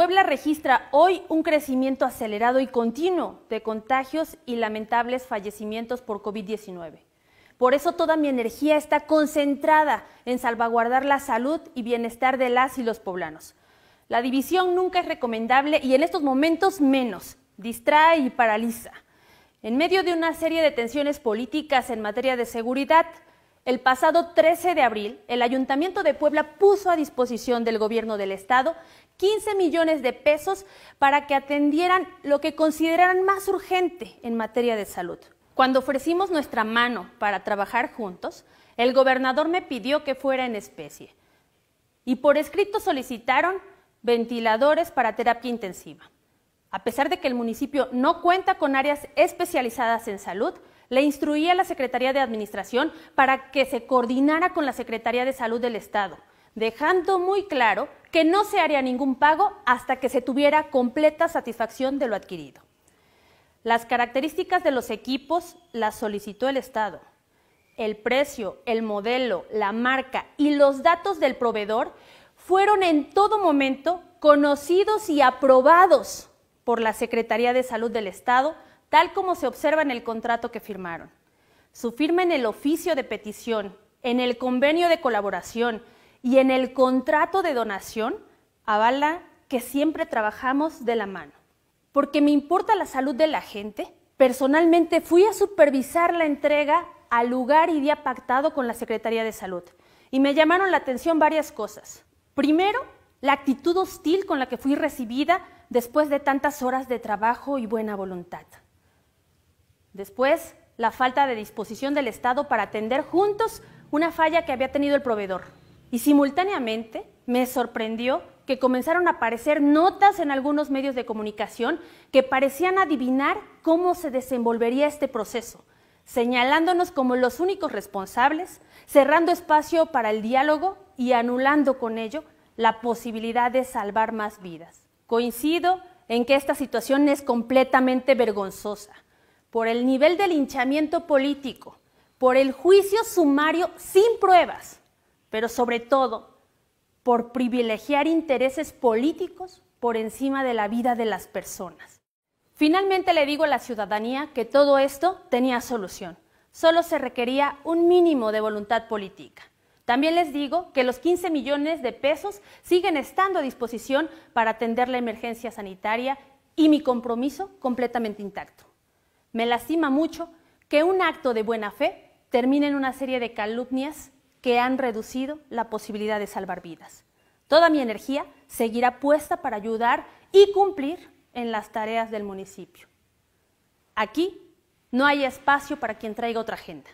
Puebla registra hoy un crecimiento acelerado y continuo de contagios y lamentables fallecimientos por COVID-19. Por eso toda mi energía está concentrada en salvaguardar la salud y bienestar de las y los poblanos. La división nunca es recomendable y en estos momentos menos. Distrae y paraliza. En medio de una serie de tensiones políticas en materia de seguridad, el pasado 13 de abril, el Ayuntamiento de Puebla puso a disposición del Gobierno del Estado 15 millones de pesos para que atendieran lo que consideraran más urgente en materia de salud. Cuando ofrecimos nuestra mano para trabajar juntos, el gobernador me pidió que fuera en especie y por escrito solicitaron ventiladores para terapia intensiva. A pesar de que el municipio no cuenta con áreas especializadas en salud, le instruí a la Secretaría de Administración para que se coordinara con la Secretaría de Salud del Estado dejando muy claro que no se haría ningún pago hasta que se tuviera completa satisfacción de lo adquirido. Las características de los equipos las solicitó el Estado. El precio, el modelo, la marca y los datos del proveedor fueron en todo momento conocidos y aprobados por la Secretaría de Salud del Estado, tal como se observa en el contrato que firmaron. Su firma en el oficio de petición, en el convenio de colaboración, y en el contrato de donación avala que siempre trabajamos de la mano. Porque me importa la salud de la gente, personalmente fui a supervisar la entrega al lugar y día pactado con la Secretaría de Salud. Y me llamaron la atención varias cosas. Primero, la actitud hostil con la que fui recibida después de tantas horas de trabajo y buena voluntad. Después, la falta de disposición del Estado para atender juntos una falla que había tenido el proveedor. Y simultáneamente me sorprendió que comenzaron a aparecer notas en algunos medios de comunicación que parecían adivinar cómo se desenvolvería este proceso, señalándonos como los únicos responsables, cerrando espacio para el diálogo y anulando con ello la posibilidad de salvar más vidas. Coincido en que esta situación es completamente vergonzosa por el nivel de linchamiento político, por el juicio sumario sin pruebas pero sobre todo por privilegiar intereses políticos por encima de la vida de las personas. Finalmente le digo a la ciudadanía que todo esto tenía solución. Solo se requería un mínimo de voluntad política. También les digo que los 15 millones de pesos siguen estando a disposición para atender la emergencia sanitaria y mi compromiso completamente intacto. Me lastima mucho que un acto de buena fe termine en una serie de calumnias que han reducido la posibilidad de salvar vidas. Toda mi energía seguirá puesta para ayudar y cumplir en las tareas del municipio. Aquí no hay espacio para quien traiga otra agenda.